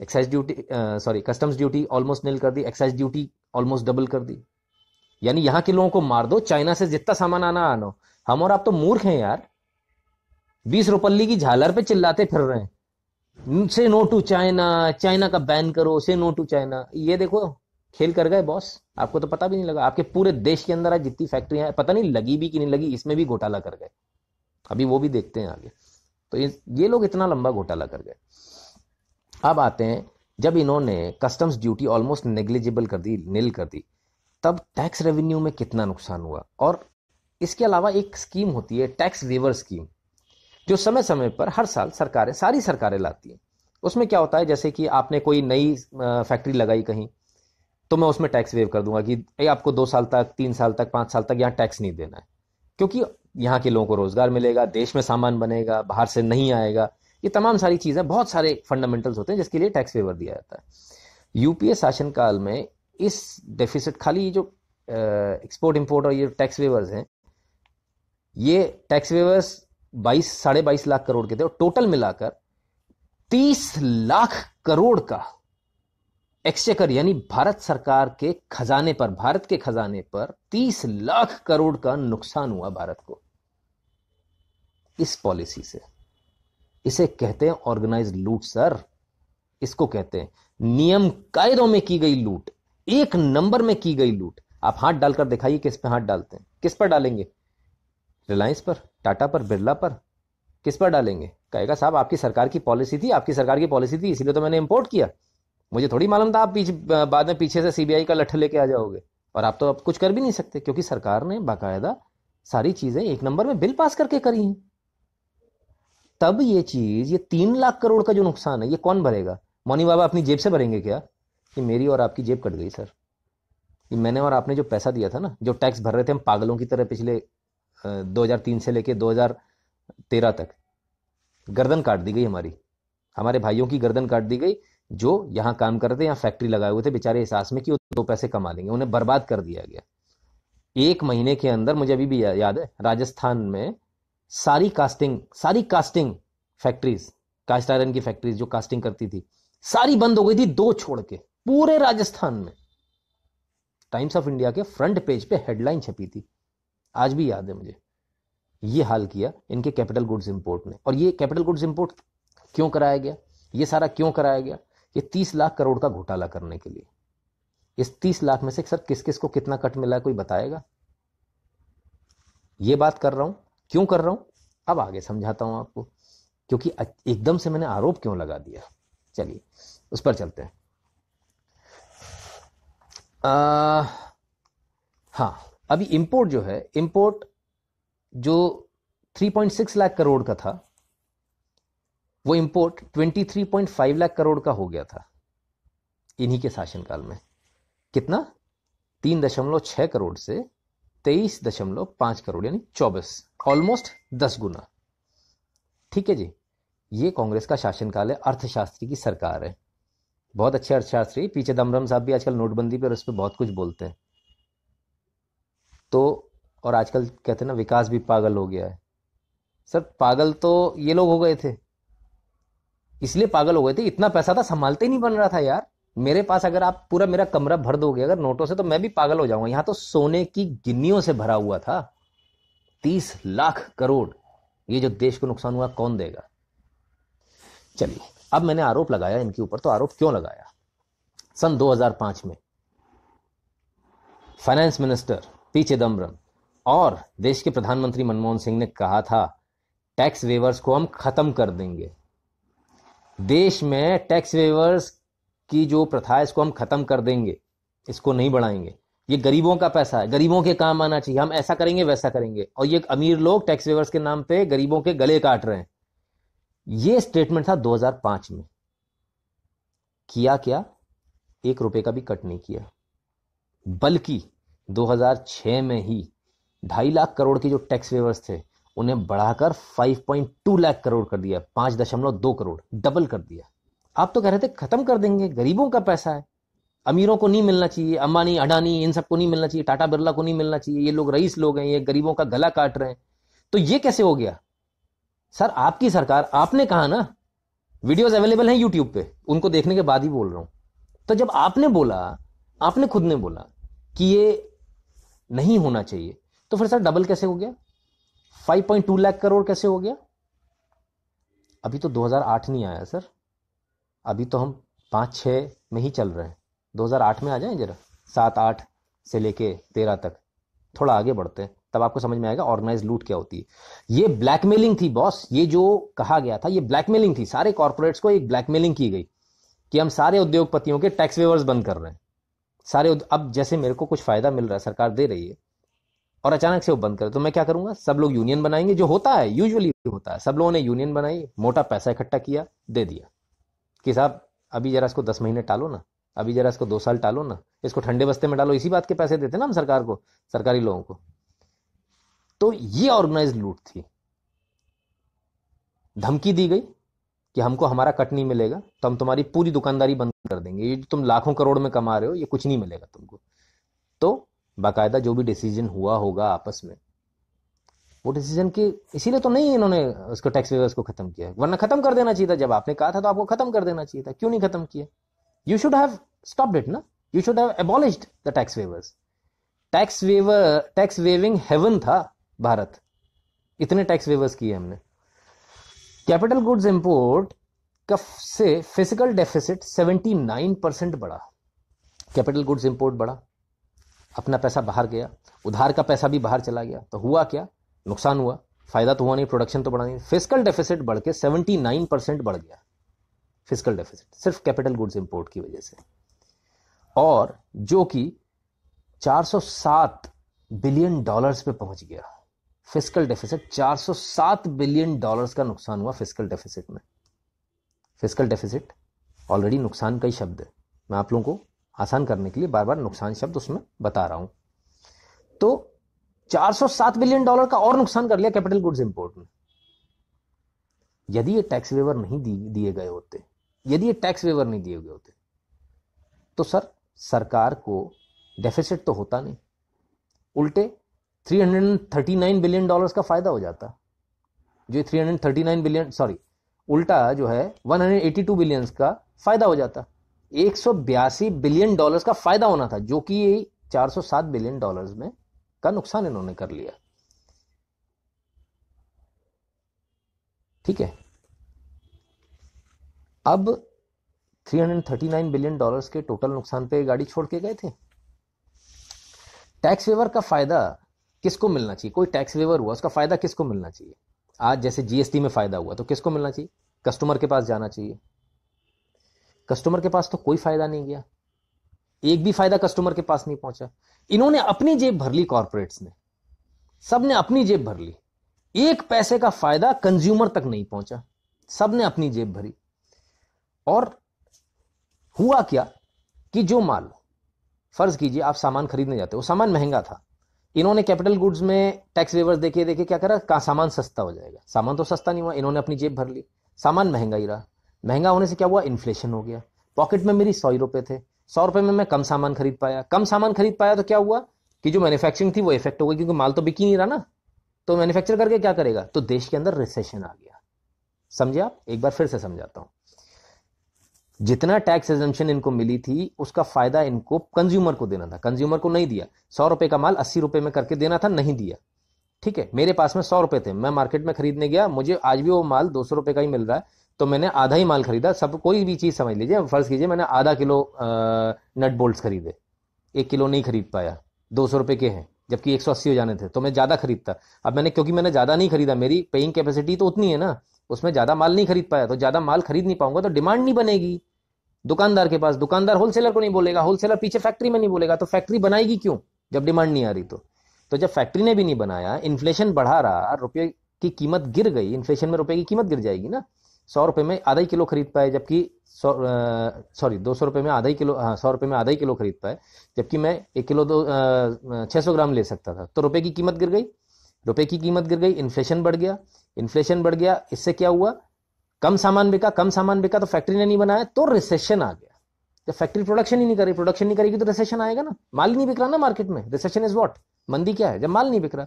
excise duty sorry customs duty almost nil कर दी एक्साइज ड्यूटी ऑलमोस्ट डबल कर दी यानी यहां के लोगों को मार दो चाइना से जितना सामान आना आना हम और आप तो मूर्ख हैं यार बीस रुपल्ली की झालर पे चिल्लाते फिर रहे हैं say no to China China का बैन करो से नो टू चाइना ये देखो खेल कर गए बॉस आपको तो पता भी नहीं लगा आपके पूरे देश के अंदर आज जितनी फैक्ट्रियां है पता नहीं लगी भी कि नहीं लगी इसमें भी घोटाला कर गए अभी वो भी देखते हैं आगे तो ये लोग इतना लंबा घोटाला कर गए अब आते हैं जब इन्होंने कस्टम्स ड्यूटी ऑलमोस्ट नेग्लिजिबल कर दी नील कर दी तब टैक्स रेवेन्यू में कितना नुकसान हुआ और इसके अलावा एक स्कीम होती है टैक्स वेवर स्कीम जो समय समय पर हर साल सरकारें सारी सरकारें लाती हैं उसमें क्या होता है जैसे कि आपने कोई नई फैक्ट्री लगाई कहीं तो मैं उसमें टैक्स वेव कर दूंगा कि आपको दो साल तक तीन साल तक पाँच साल तक यहाँ टैक्स नहीं देना है क्योंकि यहाँ के लोगों को रोजगार मिलेगा देश में सामान बनेगा बाहर से नहीं आएगा ये तमाम सारी चीज़ें बहुत सारे फंडामेंटल्स होते हैं जिसके लिए टैक्स वेवर दिया जाता है यूपीए शासनकाल में इस डेफिसिट खाली जो एक्सपोर्ट इम्पोर्ट और ये टैक्स वेवर्स हैं ये टैक्स वेवर्स बाईस साढ़े बाईस लाख करोड़ के थे और टोटल मिलाकर तीस लाख करोड़ का एक्सचेकर यानी भारत सरकार के खजाने पर भारत के खजाने पर तीस लाख करोड़ का नुकसान हुआ भारत को इस पॉलिसी से इसे कहते हैं ऑर्गेनाइज लूट सर इसको कहते हैं नियम कायदों में की गई लूट एक नंबर में की गई लूट आप हाथ डालकर दिखाइए किस पे हाथ डालते हैं किस पर डालेंगे रिलायंस पर टाटा पर बिरला पर किस पर डालेंगे कहेगा साहब आपकी सरकार की पॉलिसी थी आपकी सरकार की पॉलिसी थी इसीलिए तो मैंने इम्पोर्ट किया मुझे थोड़ी मालूम था आप पीछे बाद में पीछे से सीबीआई का लठ लेके आ जाओगे और आप तो अब कुछ कर भी नहीं सकते क्योंकि सरकार ने बाकायदा सारी चीज़ें एक नंबर में बिल पास करके करी हैं तब ये चीज़ ये तीन लाख करोड़ का जो नुकसान है ये कौन भरेगा मोनी बाबा अपनी जेब से भरेंगे क्या कि मेरी और आपकी जेब कट गई सर मैंने और आपने जो पैसा दिया था ना जो टैक्स भर रहे थे हम पागलों की तरह पिछले 2003 से लेके 2013 तक गर्दन काट दी गई हमारी हमारे भाइयों की गर्दन काट दी गई जो यहाँ काम कर रहे थे यहाँ फैक्ट्री लगाए हुए थे बेचारे एहसास में कि वो दो पैसे कमा लेंगे उन्हें बर्बाद कर दिया गया एक महीने के अंदर मुझे अभी भी याद है राजस्थान में सारी कास्टिंग सारी कास्टिंग फैक्ट्रीज कास्ट आयरन की फैक्ट्रीज जो कास्टिंग करती थी सारी बंद हो गई थी दो छोड़ के पूरे राजस्थान में टाइम्स ऑफ इंडिया के फ्रंट पेज पे हेडलाइन छपी थी आज भी याद है मुझे ये हाल किया इनके कैपिटल गुड्स इंपोर्ट ने और ये कैपिटल गुड्स इंपोर्ट क्यों कराया गया ये सारा क्यों कराया गया ये तीस लाख करोड़ का घोटाला करने के लिए इस तीस लाख में से सर किस किस को कितना कट मिला है कोई बताएगा ये बात कर रहा हूं क्यों कर रहा हूं अब आगे समझाता हूं आपको क्योंकि एकदम से मैंने आरोप क्यों लगा दिया चलिए उस पर चलते हैं आ, हाँ अभी इंपोर्ट जो है इंपोर्ट जो 3.6 लाख करोड़ का था वो इंपोर्ट 23.5 लाख करोड़ का हो गया था इन्हीं के शासनकाल में कितना तीन दशमलव छह करोड़ से तेईस दशमलव पांच करोड़ यानी चौबीस ऑलमोस्ट दस गुना ठीक है जी ये कांग्रेस का शासनकाल है अर्थशास्त्री की सरकार है बहुत अच्छे अर्थशास्त्री पी चिदम्बरम साहब भी आजकल नोटबंदी पर उस पर बहुत कुछ बोलते हैं तो और आजकल कहते हैं ना विकास भी पागल हो गया है सर पागल तो ये लोग हो गए थे इसलिए पागल हो गए थे इतना पैसा था संभालते ही नहीं बन रहा था यार मेरे पास अगर आप पूरा मेरा कमरा भर दोगे अगर नोटों से तो मैं भी पागल हो जाऊंगा यहां तो सोने की गिन्नियों से भरा हुआ था तीस लाख करोड़ ये जो देश को नुकसान हुआ कौन देगा चलिए अब मैंने आरोप लगाया इनके ऊपर तो आरोप क्यों लगाया सन 2005 में फाइनेंस मिनिस्टर पी चिदम्बरम और देश के प्रधानमंत्री मनमोहन सिंह ने कहा था टैक्स वेवर्स को हम खत्म कर देंगे देश में टैक्स वेवर्स की जो प्रथा है इसको हम खत्म कर देंगे इसको नहीं बढ़ाएंगे ये गरीबों का पैसा है गरीबों के काम आना चाहिए हम ऐसा करेंगे वैसा करेंगे और ये अमीर लोग टैक्स वेवर्स के नाम पे गरीबों के गले काट रहे हैं ये स्टेटमेंट था 2005 में किया क्या एक रुपए का भी कट नहीं किया बल्कि 2006 में ही ढाई लाख करोड़ के जो टैक्स वेवर्स थे उन्हें बढ़ाकर 5.2 लाख करोड़ कर दिया पांच दशमलव दो करोड़ डबल कर दिया आप तो कह रहे थे खत्म कर देंगे गरीबों का पैसा है अमीरों को नहीं मिलना चाहिए अंबानी अडानी इन सबको नहीं मिलना चाहिए टाटा बिरला को नहीं मिलना चाहिए ये लोग रईस लोग हैं ये गरीबों का गला काट रहे हैं तो ये कैसे हो गया सर आपकी सरकार आपने कहा ना वीडियोस अवेलेबल हैं यूट्यूब पे उनको देखने के बाद ही बोल रहा हूं तो जब आपने बोला आपने खुद ने बोला कि ये नहीं होना चाहिए तो फिर सर डबल कैसे हो गया 5.2 लाख करोड़ कैसे हो गया अभी तो 2008 नहीं आया सर अभी तो हम पाँच छः में ही चल रहे हैं 2008 में आ जाएं जरा सात आठ से लेके तेरह तक थोड़ा आगे बढ़ते हैं तब आपको समझ में आएगा ऑर्गेनाइज लूट क्या होती है ये ब्लैकमेलिंग थी बॉस ये जो कहा गया था ये ब्लैकमेलिंग थी सारे कॉर्पोरेट्स को एक ब्लैकमेलिंग की गई कि हम सारे उद्योगपतियों के टैक्स वेवर्स बंद कर रहे हैं सारे अब जैसे मेरे को कुछ फायदा मिल रहा है सरकार दे रही है और अचानक से वो बंद करे तो मैं क्या करूंगा सब लोग यूनियन बनाएंगे जो होता है यूजुअली होता है सब लोगों ने यूनियन बनाई मोटा पैसा इकट्ठा किया दे दिया कि साहब अभी जरा इसको दस महीने टालो ना अभी जरा इसको दो साल टालो ना इसको ठंडे बस्ते में डालो इसी बात के पैसे देते ना हम सरकार को सरकारी लोगों को तो ये ऑर्गेनाइज लूट थी धमकी दी गई कि हमको हमारा कट नहीं मिलेगा तो हम तुम्हारी पूरी दुकानदारी बंद कर देंगे ये तुम लाखों करोड़ में कमा रहे हो ये कुछ नहीं मिलेगा तुमको तो बाकायदा जो भी डिसीजन हुआ होगा आपस में वो डिसीजन की इसीलिए तो नहीं इन्होंने उसको टैक्स वेवर्स को खत्म किया वरना खत्म कर देना चाहिए था जब आपने कहा था तो आपको खत्म कर देना चाहिए था क्यों नहीं खत्म किया you should have stopped it ना you should have abolished the tax waivers tax waiver tax waiving haven था भारत इतने टैक्स वेवर्स किए हमने कैपिटल गुड्स इंपोर्ट का से फिजिकल डेफिसिट 79 परसेंट बढ़ा कैपिटल गुड्स इंपोर्ट बढ़ा अपना पैसा बाहर गया उधार का पैसा भी बाहर चला गया तो हुआ क्या नुकसान हुआ फायदा तो हुआ नहीं प्रोडक्शन तो बढ़ा नहीं फिजिकल डेफिसिट बढ़ के नाइन परसेंट बढ़ गया फिजिकल डेफिसिट सिर्फ कैपिटल गुड्स इंपोर्ट की वजह से और जो कि 407 बिलियन डॉलर्स पे पहुंच गया फिजिकल डेफिसिट 407 बिलियन डॉलर्स का नुकसान हुआ फिजिकल डेफिसिट में फिजिकल डेफिसिट ऑलरेडी नुकसान का ही शब्द है मैं आप लोगों को आसान करने के लिए बार बार नुकसान शब्द उसमें बता रहा हूं तो 407 बिलियन डॉलर का और नुकसान कर लिया कैपिटल गुड्स इंपोर्ट में यदि ये टैक्स वेवर नहीं दिए गए होते यदि ये टैक्स वेवर नहीं दिए गए होते तो सर सरकार को डेफिसिट तो होता नहीं उल्टे 339 बिलियन डॉलर्स का फायदा हो जाता जो 339 बिलियन सॉरी उल्टा जो है 182 बिलियंस का फायदा हो जाता एक बिलियन डॉलर्स का फायदा होना था जो कि 407 बिलियन डॉलर्स में का नुकसान इन्होंने कर लिया ठीक है अब 339 बिलियन डॉलर्स के टोटल नुकसान पे गाड़ी छोड़ के गए थे टैक्स वेवर का फायदा किसको मिलना चाहिए कोई टैक्स वेवर हुआ उसका फ़ायदा किसको मिलना चाहिए आज जैसे जीएसटी में फ़ायदा हुआ तो किसको मिलना चाहिए कस्टमर के पास जाना चाहिए कस्टमर के पास तो कोई फ़ायदा नहीं गया एक भी फ़ायदा कस्टमर के पास नहीं पहुंचा इन्होंने अपनी जेब भर ली कॉरपोरेट्स ने सब ने अपनी जेब भर ली एक पैसे का फ़ायदा कंज्यूमर तक नहीं पहुंचा सब ने अपनी जेब भरी और हुआ क्या कि जो माल फर्ज कीजिए आप सामान खरीदने जाते हो सामान महंगा था इन्होंने कैपिटल गुड्स में टैक्स वेवर्स देखे देखे क्या करा कहा सामान सस्ता हो जाएगा सामान तो सस्ता नहीं हुआ इन्होंने अपनी जेब भर ली सामान महंगा ही रहा महंगा होने से क्या हुआ इन्फ्लेशन हो गया पॉकेट में मेरी सौ रुपये थे सौ रुपये में मैं कम सामान खरीद पाया कम सामान खरीद पाया तो क्या हुआ कि जो मैन्युफैक्चरिंग थी वो इफेक्ट हो गई क्योंकि माल तो बिक ही नहीं रहा ना तो मैन्युफैक्चर करके क्या करेगा तो देश के अंदर रिसेशन आ गया समझे आप एक बार फिर से समझाता हूँ जितना टैक्स एजेंशन इनको मिली थी उसका फायदा इनको कंज्यूमर को देना था कंज्यूमर को नहीं दिया सौ रुपए का माल अस्सी रुपए में करके देना था नहीं दिया ठीक है मेरे पास में सौ रुपए थे मैं मार्केट में खरीदने गया मुझे आज भी वो माल दो सौ रुपए का ही मिल रहा है तो मैंने आधा ही माल खरीदा सब कोई भी चीज समझ लीजिए फर्ज कीजिए मैंने आधा किलो नट बोल्ट खरीदे एक किलो नहीं खरीद पाया दो सौ रुपए के हैं जबकि एक सौ अस्सी हो जाने थे तो मैं ज्यादा खरीदता अब मैंने क्योंकि मैंने ज्यादा नहीं खरीदा मेरी पेइंग कैपेसिटी तो उतनी है ना उसमें ज्यादा माल नहीं खरीद पाया तो ज्यादा माल खरीद नहीं पाऊंगा तो डिमांड नहीं बनेगी दुकानदार के पास दुकानदार होलसेलर को नहीं बोलेगा होलसेलर पीछे फैक्ट्री में नहीं बोलेगा तो फैक्ट्री बनाएगी क्यों जब डिमांड नहीं आ रही तो तो जब फैक्ट्री ने भी नहीं बनाया इन्फ्लेशन बढ़ा रहा रुपये की कीमत गिर गई इन्फ्लेशन में रुपये की कीमत गिर जाएगी ना सौ रुपये में आधा ही किलो खरीद पाए जबकि सौ सॉरी दो सौ रुपये में आधा ही किलो हाँ सौ रुपये में आधा ही किलो खरीद पाए जबकि मैं एक किलो दो छः सौ ग्राम ले सकता था तो रुपये की कीमत गिर गई रुपये की कीमत गिर गई इन्फ्लेशन बढ़ गया इन्फ्लेशन बढ़ गया इससे क्या हुआ कम सामान बिका कम सामान बिका तो फैक्ट्री ने नहीं बनाया तो रिसेशन आ गया जब फैक्ट्री प्रोडक्शन ही नहीं करेगी प्रोडक्शन नहीं करेगी तो रिसेशन आएगा ना माल नहीं बिक रहा ना मार्केट में रिसेशन इज वॉट मंदी क्या है जब माल नहीं बिक रहा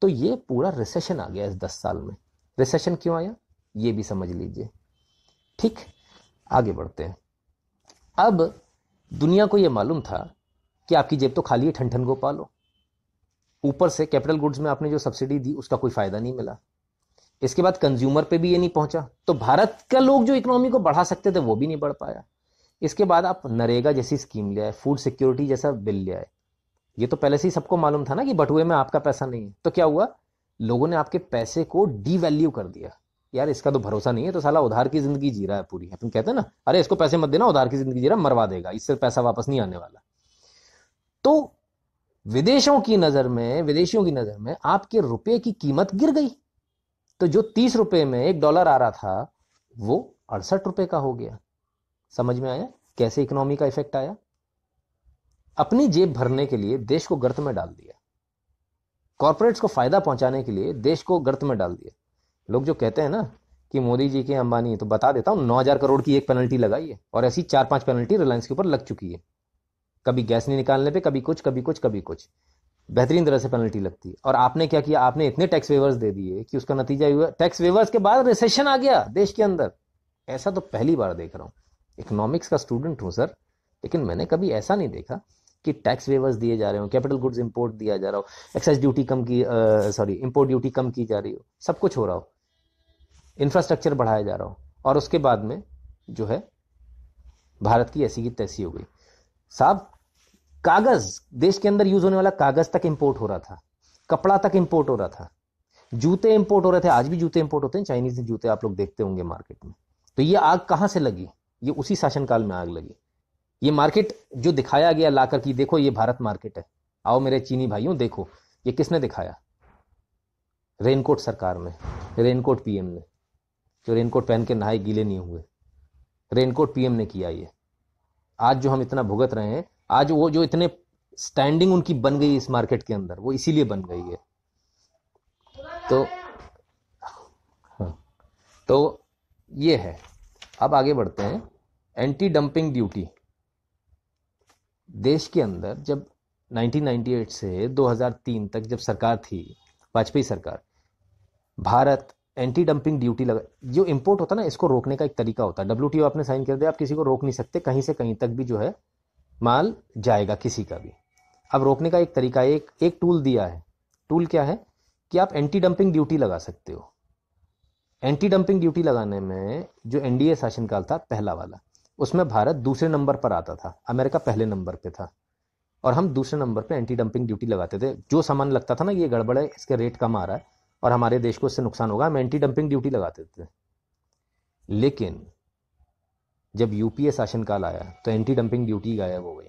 तो ये पूरा रिसेशन आ गया इस दस साल में रिसेशन क्यों आया ये भी समझ लीजिए ठीक आगे बढ़ते हैं अब दुनिया को यह मालूम था कि आपकी जेब तो खाली है ठन ठन को पालो ऊपर से कैपिटल गुड्स में आपने जो सब्सिडी दी उसका कोई फायदा नहीं मिला इसके बाद कंज्यूमर पे भी ये नहीं पहुंचा तो भारत का लोग जो इकोनॉमी को बढ़ा सकते थे वो भी नहीं बढ़ पाया इसके बाद आप नरेगा जैसी स्कीम ले आए फूड सिक्योरिटी जैसा बिल ले आए ये तो पहले से ही सबको मालूम था ना कि बटुए में आपका पैसा नहीं है तो क्या हुआ लोगों ने आपके पैसे को डीवैल्यू कर दिया यार इसका तो भरोसा नहीं है तो साला उधार की जिंदगी जी रहा है पूरी अपन कहते हैं ना अरे इसको पैसे मत देना उधार की जिंदगी जी रहा मरवा देगा इससे पैसा वापस नहीं आने वाला तो विदेशों की नजर में विदेशियों की नजर में आपके रुपये की कीमत गिर गई तो जो तीस रुपए में एक डॉलर आ रहा था वो अड़सठ रुपए का हो गया समझ में आया कैसे इकोनॉमी का इफेक्ट आया अपनी जेब भरने के लिए देश को गर्त में डाल दिया कॉरपोरेट्स को फायदा पहुंचाने के लिए देश को गर्त में डाल दिया लोग जो कहते हैं ना कि मोदी जी के अंबानी तो बता देता हूँ नौ हजार करोड़ की एक पेनल्टी लगाई है और ऐसी चार पांच पेनल्टी रिलायंस के ऊपर लग चुकी है कभी गैस नहीं निकालने पे कभी कुछ कभी कुछ कभी कुछ बेहतरीन तरह से पेनल्टी लगती और आपने क्या किया आपने इतने टैक्स वेवर्स दे दिए कि उसका नतीजा हुआ टैक्स वेवर्स के बाद रिसेशन आ गया देश के अंदर ऐसा तो पहली बार देख रहा हूँ इकोनॉमिक्स का स्टूडेंट हूँ सर लेकिन मैंने कभी ऐसा नहीं देखा कि टैक्स वेवर्स दिए जा रहे हो कैपिटल गुड्स इंपोर्ट दिया जा रहा हो एक्साइज ड्यूटी कम की सॉरी इंपोर्ट ड्यूटी कम की जा रही हो सब कुछ हो रहा हो इंफ्रास्ट्रक्चर बढ़ाया जा रहा हो और उसके बाद में जो है भारत की ऐसी की तैसी हो गई साहब कागज देश के अंदर यूज होने वाला कागज तक इंपोर्ट हो रहा था कपड़ा तक इंपोर्ट हो रहा था जूते इंपोर्ट हो रहे थे आज भी जूते इंपोर्ट होते हैं चाइनीज जूते आप लोग देखते होंगे मार्केट में तो ये आग कहां से लगी ये उसी शासनकाल में आग लगी ये मार्केट जो दिखाया गया लाकर की देखो ये भारत मार्केट है आओ मेरे चीनी भाइयों देखो ये किसने दिखाया रेनकोट सरकार में रेनकोट पीएम ने जो रेनकोट पहन के नहाए गीले नहीं हुए रेनकोट पीएम ने किया ये आज जो हम इतना भुगत रहे हैं आज वो जो इतने स्टैंडिंग उनकी बन गई इस मार्केट के अंदर वो इसीलिए बन गई है तो हाँ, तो ये है अब आगे बढ़ते हैं एंटी डंपिंग ड्यूटी देश के अंदर जब 1998 से 2003 तक जब सरकार थी वाजपेयी सरकार भारत एंटी डंपिंग ड्यूटी लगा जो इंपोर्ट होता है ना इसको रोकने का एक तरीका होता है डब्ल्यू आपने साइन कर दिया आप किसी को रोक नहीं सकते कहीं से कहीं तक भी जो है माल जाएगा किसी का भी अब रोकने का एक तरीका एक एक टूल दिया है टूल क्या है कि आप एंटी डंपिंग ड्यूटी लगा सकते हो एंटी डंपिंग ड्यूटी लगाने में जो एनडीए शासनकाल था पहला वाला उसमें भारत दूसरे नंबर पर आता था अमेरिका पहले नंबर पे था और हम दूसरे नंबर पे एंटी डंपिंग ड्यूटी लगाते थे जो सामान लगता था ना ये गड़बड़ है इसके रेट कम आ रहा है और हमारे देश को इससे नुकसान होगा हम एंटी डंपिंग ड्यूटी लगाते थे लेकिन जब यूपीए शासनकाल आया तो एंटी डंपिंग ड्यूटी गायब हो गई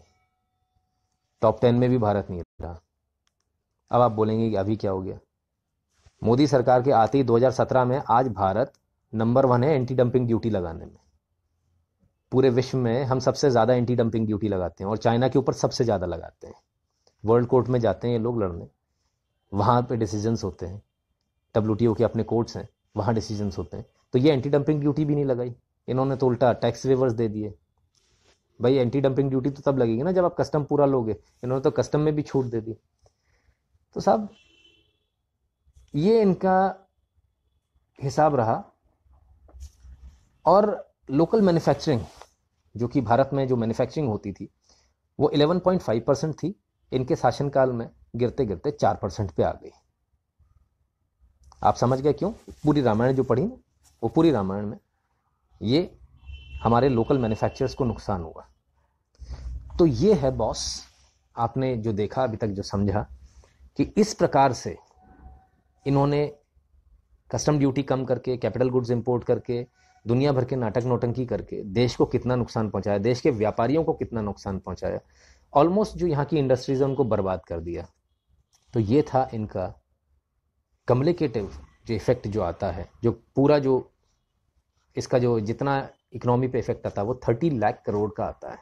टॉप टेन में भी भारत नहीं रहा अब आप बोलेंगे कि अभी क्या हो गया मोदी सरकार के आते ही 2017 में आज भारत नंबर वन है एंटी डंपिंग ड्यूटी लगाने में पूरे विश्व में हम सबसे ज़्यादा एंटी डंपिंग ड्यूटी लगाते हैं और चाइना के ऊपर सबसे ज़्यादा लगाते हैं वर्ल्ड कोर्ट में जाते हैं ये लोग लड़ने वहाँ पे डिसीजंस होते हैं डब्ल्यू के अपने कोर्ट्स हैं वहाँ डिसीजंस होते हैं तो ये एंटी डंपिंग ड्यूटी भी नहीं लगाई इन्होंने तो उल्टा टैक्स वेवर्स दे दिए भाई एंटी डंपिंग ड्यूटी तो तब लगेगी ना जब आप कस्टम पूरा लोगे इन्होंने तो कस्टम में भी छूट दे दी तो साहब ये इनका हिसाब रहा और लोकल मैन्युफैक्चरिंग जो कि भारत में जो मैन्युफैक्चरिंग होती थी वो 11.5 परसेंट थी इनके शासनकाल में गिरते गिरते चार परसेंट पे आ गई आप समझ गए क्यों पूरी रामायण जो पढ़ी वो पूरी रामायण में ये हमारे लोकल मैन्युफैक्चरर्स को नुकसान हुआ तो ये है बॉस आपने जो देखा अभी तक जो समझा कि इस प्रकार से इन्होंने कस्टम ड्यूटी कम करके कैपिटल गुड्स इंपोर्ट करके दुनिया भर के नाटक नोटंकी करके देश को कितना नुकसान पहुंचाया देश के व्यापारियों को कितना नुकसान पहुंचाया ऑलमोस्ट जो यहाँ की इंडस्ट्रीज है उनको बर्बाद कर दिया तो ये था इनका कम्युनिकेटिव जो इफेक्ट जो आता है जो पूरा जो इसका जो जितना इकोनॉमी पे इफेक्ट आता है वो थर्टी लाख करोड़ का आता है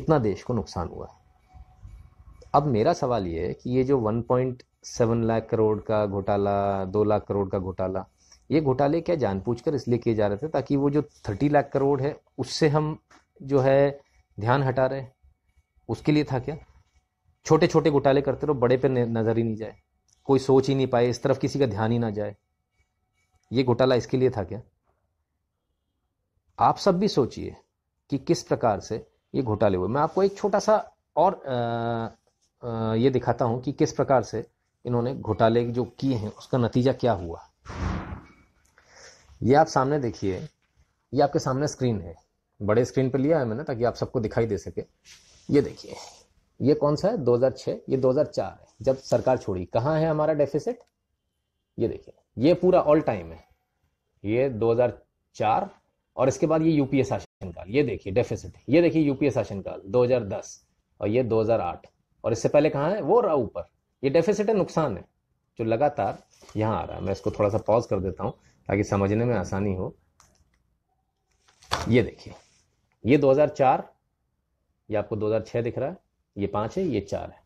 इतना देश को नुकसान हुआ है अब मेरा सवाल ये है कि ये जो one point seven lakh crore का घोटाला दो लाख करोड़ का घोटाला ये घोटाले क्या जानबूझकर इसलिए किए जा रहे थे ताकि वो जो थर्टी लाख करोड़ है उससे हम जो है ध्यान हटा रहे उसके लिए था क्या छोटे छोटे घोटाले करते रहो बड़े पे नज़र ही नहीं जाए कोई सोच ही नहीं पाए इस तरफ किसी का ध्यान ही ना जाए ये घोटाला इसके लिए था क्या आप सब भी सोचिए कि किस प्रकार से ये घोटाले हुए मैं आपको एक छोटा सा और आ, आ, ये दिखाता हूं कि किस प्रकार से इन्होंने घोटाले जो किए हैं उसका नतीजा क्या हुआ ये आप सामने देखिए ये आपके सामने स्क्रीन है बड़े स्क्रीन पर लिया है मैंने ताकि आप सबको दिखाई दे सके ये देखिए ये कौन सा है 2006 ये 2004 है जब सरकार छोड़ी कहाँ है हमारा डेफिसिट ये देखिए ये पूरा ऑल टाइम है ये 2004 और इसके बाद ये यूपीए शासनकाल ये देखिए डेफिसिट ये देखिए यूपीए शासनकाल 2010 और ये 2008 और इससे पहले कहाँ है वो रहा ऊपर ये डेफिसिट है नुकसान है जो लगातार यहाँ आ रहा है मैं इसको थोड़ा सा पॉज कर देता हूँ ताकि समझने में आसानी हो ये देखिए ये 2004 ये आपको 2006 दिख रहा है ये पाँच है ये चार है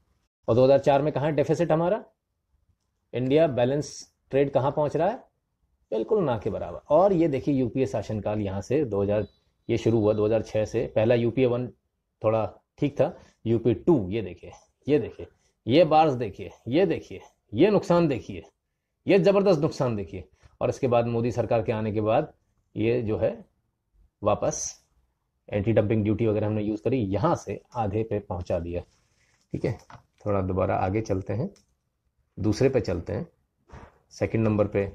और 2004 में कहाँ है डेफिसिट हमारा इंडिया बैलेंस ट्रेड कहाँ पहुँच रहा है बिल्कुल ना के बराबर और ये देखिए यूपीए शासनकाल यहाँ से 2000 ये शुरू हुआ 2006 से पहला यूपीए वन थोड़ा ठीक था यूपी टू ये देखिए ये देखिए ये बार्स देखिए ये देखिए ये नुकसान देखिए ये ज़बरदस्त नुकसान देखिए और इसके बाद मोदी सरकार के आने के बाद ये जो है वापस एंटी डंपिंग ड्यूटी वगैरह हमने यूज़ करी यहाँ से आधे पे पहुँचा दिया ठीक है थोड़ा दोबारा आगे चलते हैं दूसरे पे चलते हैं सेकंड नंबर पे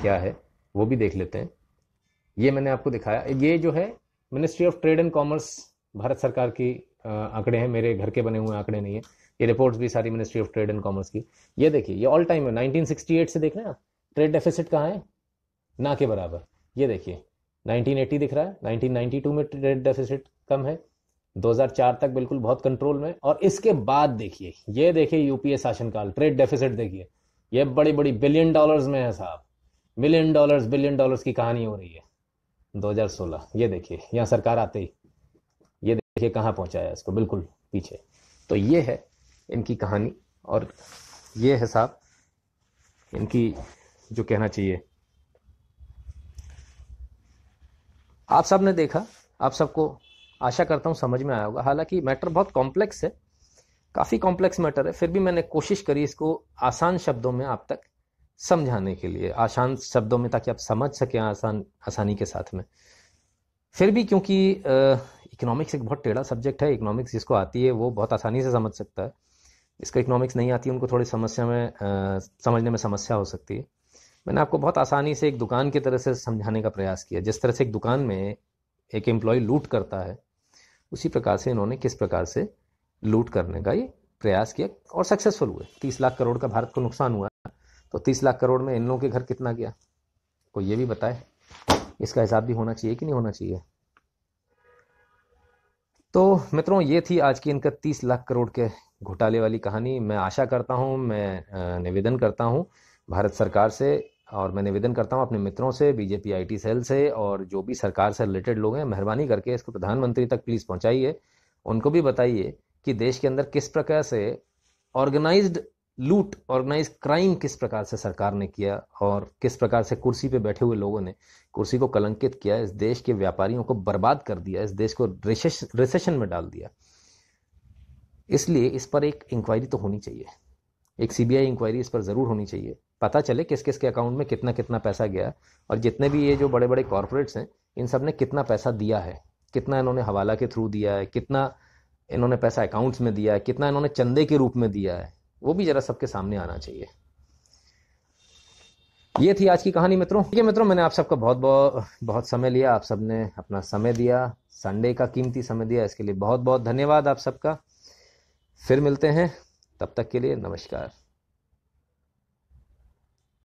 क्या है वो भी देख लेते हैं ये मैंने आपको दिखाया ये जो है ministry of trade and commerce Bharat सरकार की आंकड़े हैं मेरे घर के बने हुए आंकड़े नहीं है ये रिपोर्ट्स भी सारी ministry of trade and commerce की ये देखिए ये ऑल टाइम है 1968 से देख रहे हैं आप ट्रेड डेफिसिट कहाँ है ना के बराबर ये देखिए 1980 दिख रहा है 1992 में ट्रेड डेफिसिट कम है 2004 तक बिल्कुल बहुत कंट्रोल में और इसके बाद देखिए ये देखिए यूपीए शासनकाल ट्रेड डेफिसिट देखिए ये बड़ी बड़ी बिलियन डॉलर्स में है साहब मिलियन डॉलर्स बिलियन डॉलर्स की कहानी हो रही है 2016 ये देखिए यहाँ सरकार आते ही ये देखिए कहाँ पहुँचाया इसको बिल्कुल पीछे तो ये है इनकी कहानी और ये है साहब इनकी जो कहना चाहिए आप सब ने देखा आप सबको आशा करता हूँ समझ में आया होगा हालांकि मैटर बहुत कॉम्प्लेक्स है काफ़ी कॉम्प्लेक्स मैटर है फिर भी मैंने कोशिश करी इसको आसान शब्दों में आप तक समझाने के लिए आसान शब्दों में ताकि आप समझ सकें आसान आसानी के साथ में फिर भी क्योंकि इकोनॉमिक्स एक बहुत टेढ़ा सब्जेक्ट है इकोनॉमिक्स जिसको आती है वो बहुत आसानी से समझ सकता है जिसको इकोनॉमिक्स नहीं आती उनको थोड़ी समस्या में आ, समझने में समस्या हो सकती है मैंने आपको बहुत आसानी से एक दुकान की तरह से समझाने का प्रयास किया जिस तरह से एक दुकान में एक एम्प्लॉय लूट करता है उसी प्रकार से इन्होंने किस प्रकार से लूट करने का ये प्रयास किया और सक्सेसफुल हुए तीस लाख करोड़ का भारत को नुकसान हुआ तो तीस लाख करोड़ में इन लोगों के घर कितना गया कोई ये भी बताए इसका हिसाब भी होना चाहिए कि नहीं होना चाहिए तो मित्रों ये थी आज की इनका तीस लाख करोड़ के घोटाले वाली कहानी मैं आशा करता हूँ मैं निवेदन करता हूँ भारत सरकार से और मैं निवेदन करता हूँ अपने मित्रों से बीजेपी आईटी सेल से और जो भी सरकार से रिलेटेड लोग हैं मेहरबानी करके इसको प्रधानमंत्री तक प्लीज़ पहुँचाइए उनको भी बताइए कि देश के अंदर किस प्रकार से ऑर्गेनाइज्ड लूट ऑर्गेनाइज क्राइम किस प्रकार से सरकार ने किया और किस प्रकार से कुर्सी पे बैठे हुए लोगों ने कुर्सी को कलंकित किया इस देश के व्यापारियों को बर्बाद कर दिया इस देश को रिसेशन में डाल दिया इसलिए इस पर एक इंक्वायरी तो होनी चाहिए एक सीबीआई इंक्वायरी इस पर ज़रूर होनी चाहिए पता चले किस किस के अकाउंट में कितना कितना पैसा गया और जितने भी ये जो बड़े बड़े कॉरपोरेट्स हैं इन सब ने कितना पैसा दिया है कितना इन्होंने हवाला के थ्रू दिया है कितना इन्होंने पैसा अकाउंट्स में दिया है कितना इन्होंने चंदे के रूप में दिया है वो भी ज़रा सबके सामने आना चाहिए ये थी आज की कहानी मित्रों ठीक है मित्रों मैंने आप सबका बहुत बहुत बहुत समय लिया आप सबने अपना समय दिया संडे का कीमती समय दिया इसके लिए बहुत बहुत धन्यवाद आप सबका फिर मिलते हैं तब तक के लिए नमस्कार